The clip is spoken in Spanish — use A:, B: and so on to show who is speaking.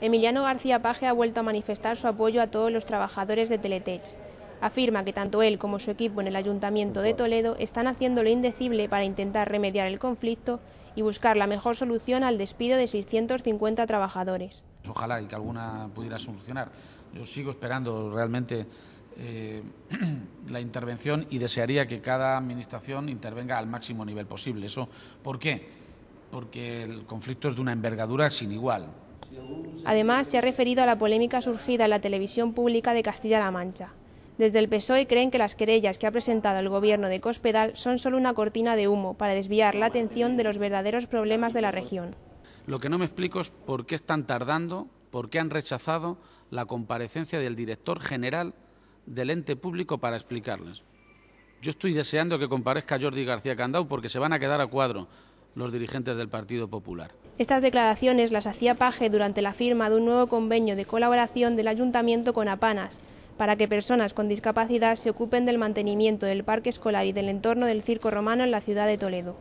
A: Emiliano García Paje ha vuelto a manifestar su apoyo a todos los trabajadores de Teletech. Afirma que tanto él como su equipo en el Ayuntamiento de Toledo están haciendo lo indecible para intentar remediar el conflicto y buscar la mejor solución al despido de 650 trabajadores.
B: Ojalá que alguna pudiera solucionar. Yo sigo esperando realmente eh, la intervención y desearía que cada administración intervenga al máximo nivel posible. por qué? Porque el conflicto es de una envergadura sin igual.
A: Además, se ha referido a la polémica surgida en la televisión pública de Castilla-La Mancha. Desde el PSOE creen que las querellas que ha presentado el gobierno de Cospedal son solo una cortina de humo para desviar la atención de los verdaderos problemas de la región.
B: Lo que no me explico es por qué están tardando, por qué han rechazado la comparecencia del director general del ente público para explicarles. Yo estoy deseando que comparezca Jordi García Candau porque se van a quedar a cuadro los dirigentes del Partido Popular.
A: Estas declaraciones las hacía Paje durante la firma de un nuevo convenio de colaboración del ayuntamiento con APANAS, para que personas con discapacidad se ocupen del mantenimiento del parque escolar y del entorno del circo romano en la ciudad de Toledo.